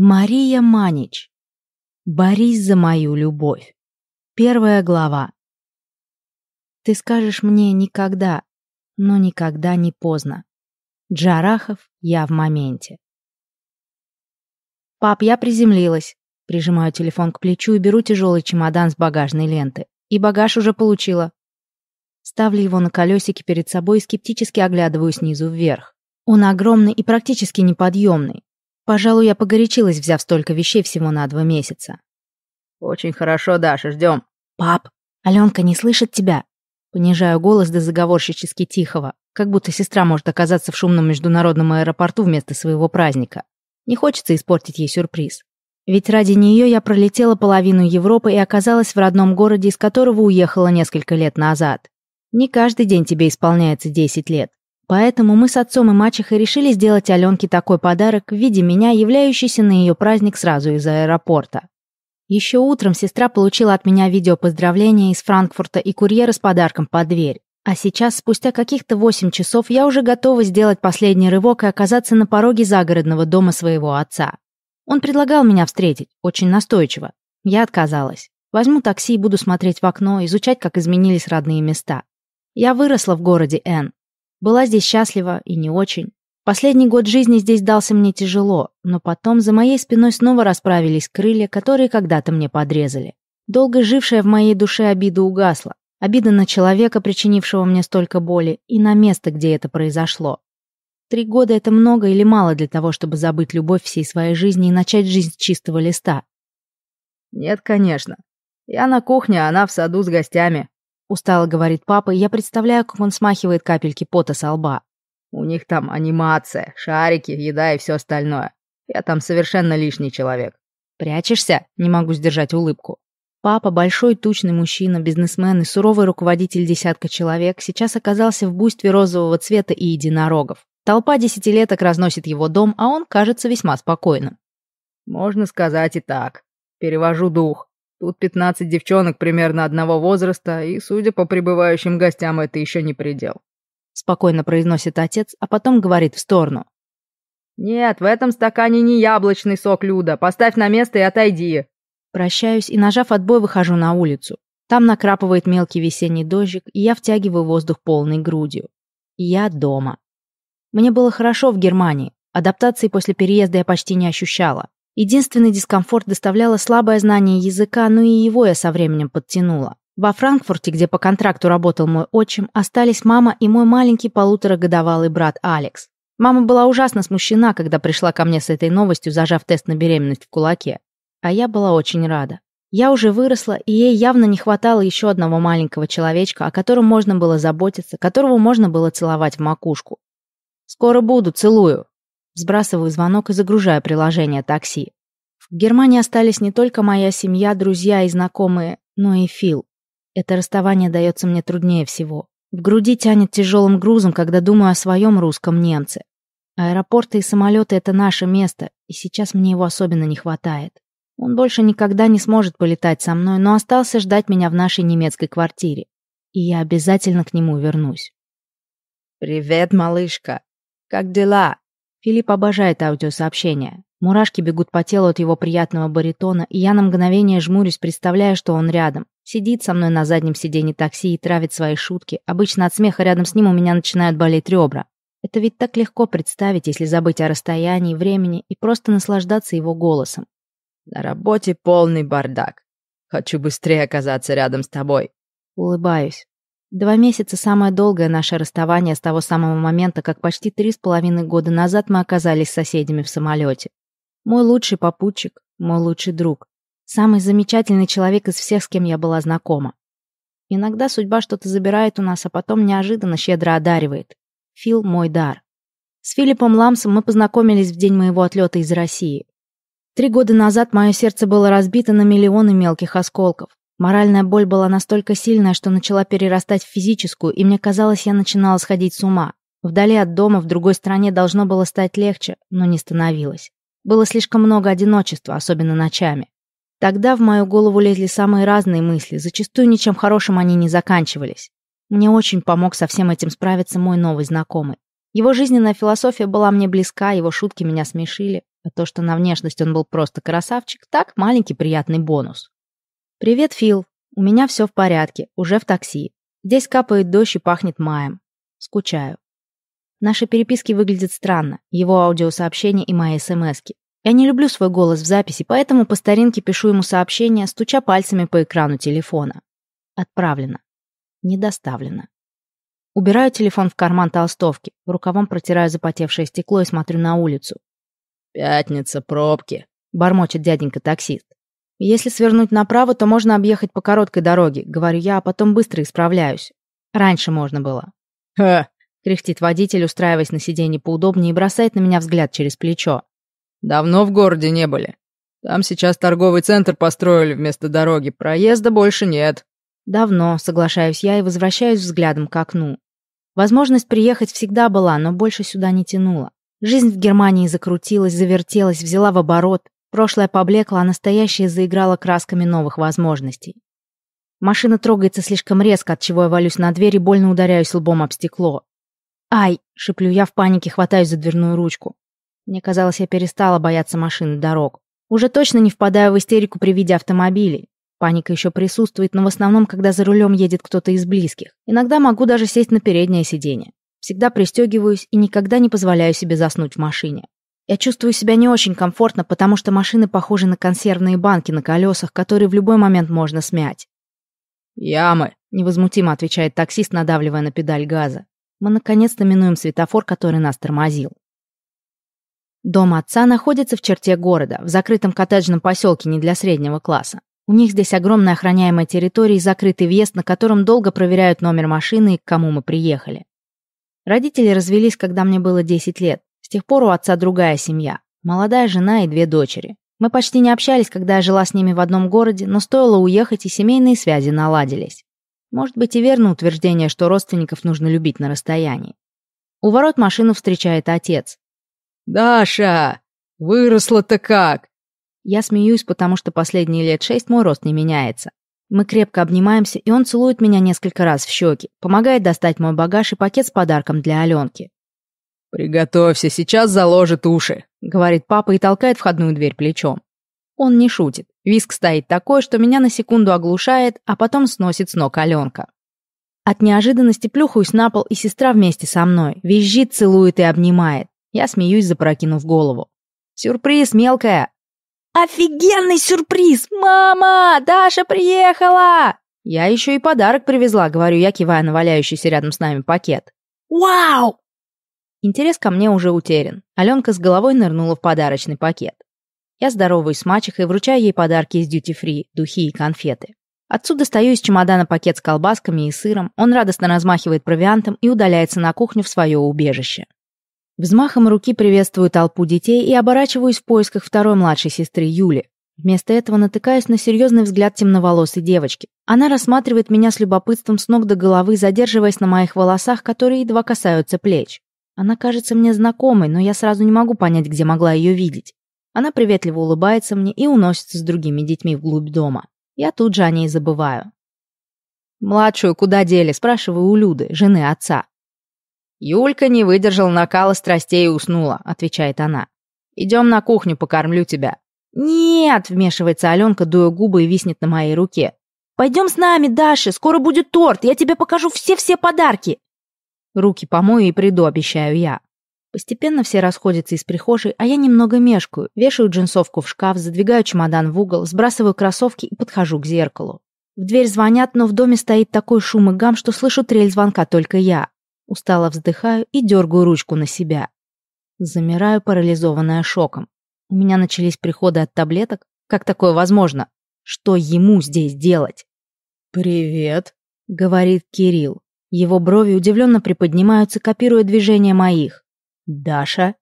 Мария Манич. Борись за мою любовь. Первая глава. Ты скажешь мне никогда, но никогда не поздно. Джарахов, я в моменте. Пап, я приземлилась. Прижимаю телефон к плечу и беру тяжелый чемодан с багажной ленты. И багаж уже получила. Ставлю его на колесики перед собой и скептически оглядываю снизу вверх. Он огромный и практически неподъемный. Пожалуй, я погорячилась, взяв столько вещей всего на два месяца. «Очень хорошо, Даша, ждем». «Пап, Аленка не слышит тебя». Понижаю голос до заговорщически тихого, как будто сестра может оказаться в шумном международном аэропорту вместо своего праздника. Не хочется испортить ей сюрприз. Ведь ради нее я пролетела половину Европы и оказалась в родном городе, из которого уехала несколько лет назад. Не каждый день тебе исполняется 10 лет. Поэтому мы с отцом и мачехой решили сделать Аленке такой подарок в виде меня, являющийся на ее праздник сразу из аэропорта. Еще утром сестра получила от меня видео поздравления из Франкфурта и курьера с подарком под дверь. А сейчас, спустя каких-то 8 часов, я уже готова сделать последний рывок и оказаться на пороге загородного дома своего отца. Он предлагал меня встретить, очень настойчиво. Я отказалась. Возьму такси и буду смотреть в окно, изучать, как изменились родные места. Я выросла в городе Н, была здесь счастлива и не очень. Последний год жизни здесь дался мне тяжело, но потом за моей спиной снова расправились крылья, которые когда-то мне подрезали. Долго жившая в моей душе обида угасла. Обида на человека, причинившего мне столько боли, и на место, где это произошло. Три года — это много или мало для того, чтобы забыть любовь всей своей жизни и начать жизнь с чистого листа? Нет, конечно. Я на кухне, а она в саду с гостями. Устало говорит папа, и я представляю, как он смахивает капельки пота со лба. У них там анимация, шарики, еда и все остальное. Я там совершенно лишний человек. Прячешься? Не могу сдержать улыбку. Папа, большой тучный мужчина, бизнесмен и суровый руководитель десятка человек, сейчас оказался в буйстве розового цвета и единорогов. Толпа десятилеток разносит его дом, а он кажется весьма спокойным. Можно сказать и так. Перевожу дух. Тут 15 девчонок примерно одного возраста, и, судя по прибывающим гостям, это еще не предел. Спокойно произносит отец, а потом говорит в сторону. «Нет, в этом стакане не яблочный сок, Люда. Поставь на место и отойди». Прощаюсь и, нажав отбой, выхожу на улицу. Там накрапывает мелкий весенний дождик, и я втягиваю воздух полной грудью. Я дома. Мне было хорошо в Германии. Адаптации после переезда я почти не ощущала. Единственный дискомфорт доставляло слабое знание языка, но и его я со временем подтянула. Во Франкфурте, где по контракту работал мой отчим, остались мама и мой маленький полуторагодовалый брат Алекс. Мама была ужасно смущена, когда пришла ко мне с этой новостью, зажав тест на беременность в кулаке. А я была очень рада. Я уже выросла, и ей явно не хватало еще одного маленького человечка, о котором можно было заботиться, которого можно было целовать в макушку. «Скоро буду, целую», Сбрасываю звонок и загружаю приложение такси. В Германии остались не только моя семья, друзья и знакомые, но и Фил. Это расставание дается мне труднее всего. В груди тянет тяжелым грузом, когда думаю о своем русском немце. Аэропорты и самолеты — это наше место, и сейчас мне его особенно не хватает. Он больше никогда не сможет полетать со мной, но остался ждать меня в нашей немецкой квартире. И я обязательно к нему вернусь. «Привет, малышка! Как дела?» Филипп обожает аудиосообщения. Мурашки бегут по телу от его приятного баритона, и я на мгновение жмурюсь, представляя, что он рядом. Сидит со мной на заднем сиденье такси и травит свои шутки. Обычно от смеха рядом с ним у меня начинают болеть ребра. Это ведь так легко представить, если забыть о расстоянии, времени и просто наслаждаться его голосом. На работе полный бардак. Хочу быстрее оказаться рядом с тобой. Улыбаюсь. Два месяца – самое долгое наше расставание с того самого момента, как почти три с половиной года назад мы оказались соседями в самолете. Мой лучший попутчик, мой лучший друг. Самый замечательный человек из всех, с кем я была знакома. Иногда судьба что-то забирает у нас, а потом неожиданно щедро одаривает. Фил – мой дар. С Филиппом Ламсом мы познакомились в день моего отлета из России. Три года назад мое сердце было разбито на миллионы мелких осколков. Моральная боль была настолько сильная, что начала перерастать в физическую, и мне казалось, я начинала сходить с ума. Вдали от дома, в другой стране должно было стать легче, но не становилось. Было слишком много одиночества, особенно ночами. Тогда в мою голову лезли самые разные мысли, зачастую ничем хорошим они не заканчивались. Мне очень помог со всем этим справиться мой новый знакомый. Его жизненная философия была мне близка, его шутки меня смешили, а то, что на внешность он был просто красавчик, так маленький приятный бонус. «Привет, Фил. У меня все в порядке. Уже в такси. Здесь капает дождь и пахнет маем. Скучаю». Наши переписки выглядят странно. Его аудиосообщения и мои смски. Я не люблю свой голос в записи, поэтому по старинке пишу ему сообщение, стуча пальцами по экрану телефона. Отправлено. Недоставлено. Убираю телефон в карман толстовки, рукавом протираю запотевшее стекло и смотрю на улицу. «Пятница, пробки», — бормочет дяденька-таксист. «Если свернуть направо, то можно объехать по короткой дороге», — говорю я, а потом быстро исправляюсь. Раньше можно было. «Ха!» — кряхтит водитель, устраиваясь на сиденье поудобнее и бросает на меня взгляд через плечо. «Давно в городе не были. Там сейчас торговый центр построили вместо дороги, проезда больше нет». «Давно», — соглашаюсь я и возвращаюсь взглядом к окну. Возможность приехать всегда была, но больше сюда не тянула. Жизнь в Германии закрутилась, завертелась, взяла в оборот. Прошлое поблекло, а настоящее заиграло красками новых возможностей. Машина трогается слишком резко, от чего я валюсь на дверь и больно ударяюсь лбом об стекло. «Ай!» — шиплю я в панике, хватаюсь за дверную ручку. Мне казалось, я перестала бояться машин и дорог. Уже точно не впадаю в истерику при виде автомобилей. Паника еще присутствует, но в основном, когда за рулем едет кто-то из близких. Иногда могу даже сесть на переднее сиденье. Всегда пристегиваюсь и никогда не позволяю себе заснуть в машине. Я чувствую себя не очень комфортно, потому что машины похожи на консервные банки на колесах, которые в любой момент можно смять. «Ямы», — невозмутимо отвечает таксист, надавливая на педаль газа. Мы наконец-то минуем светофор, который нас тормозил. Дом отца находится в черте города, в закрытом коттеджном поселке не для среднего класса. У них здесь огромная охраняемая территория и закрытый въезд, на котором долго проверяют номер машины и к кому мы приехали. Родители развелись, когда мне было 10 лет. С тех пор у отца другая семья. Молодая жена и две дочери. Мы почти не общались, когда я жила с ними в одном городе, но стоило уехать, и семейные связи наладились. Может быть и верно утверждение, что родственников нужно любить на расстоянии. У ворот машину встречает отец. «Даша! Выросла-то как!» Я смеюсь, потому что последние лет шесть мой рост не меняется. Мы крепко обнимаемся, и он целует меня несколько раз в щеки, помогает достать мой багаж и пакет с подарком для Аленки. «Приготовься, сейчас заложит уши», — говорит папа и толкает входную дверь плечом. Он не шутит. Виск стоит такой, что меня на секунду оглушает, а потом сносит с ног Аленка. От неожиданности плюхаюсь на пол, и сестра вместе со мной. Визжит, целует и обнимает. Я смеюсь, запрокинув голову. «Сюрприз, мелкая!» «Офигенный сюрприз! Мама! Даша приехала!» «Я еще и подарок привезла», — говорю я, кивая на валяющийся рядом с нами пакет. «Вау!» Интерес ко мне уже утерян. Аленка с головой нырнула в подарочный пакет. Я здороваюсь с мачехой, вручаю ей подарки из дьюти-фри, духи и конфеты. Отцу достаю из чемодана пакет с колбасками и сыром, он радостно размахивает провиантом и удаляется на кухню в свое убежище. Взмахом руки приветствую толпу детей и оборачиваюсь в поисках второй младшей сестры Юли. Вместо этого натыкаюсь на серьезный взгляд темноволосой девочки. Она рассматривает меня с любопытством с ног до головы, задерживаясь на моих волосах, которые едва касаются плеч. Она кажется мне знакомой, но я сразу не могу понять, где могла ее видеть. Она приветливо улыбается мне и уносится с другими детьми вглубь дома. Я тут же о ней забываю. «Младшую куда дели?» – спрашиваю у Люды, жены отца. «Юлька не выдержала накала страстей и уснула», – отвечает она. «Идем на кухню, покормлю тебя». «Нет!» – вмешивается Аленка, дуя губы и виснет на моей руке. «Пойдем с нами, Даша, скоро будет торт, я тебе покажу все-все подарки!» Руки помою и приду, обещаю я. Постепенно все расходятся из прихожей, а я немного мешкаю, вешаю джинсовку в шкаф, задвигаю чемодан в угол, сбрасываю кроссовки и подхожу к зеркалу. В дверь звонят, но в доме стоит такой шум и гам, что слышу трель звонка только я. Устало вздыхаю и дергаю ручку на себя. Замираю, парализованная шоком. У меня начались приходы от таблеток. Как такое возможно? Что ему здесь делать? «Привет», — говорит Кирилл. Его брови удивленно приподнимаются, копируя движение моих. «Даша?»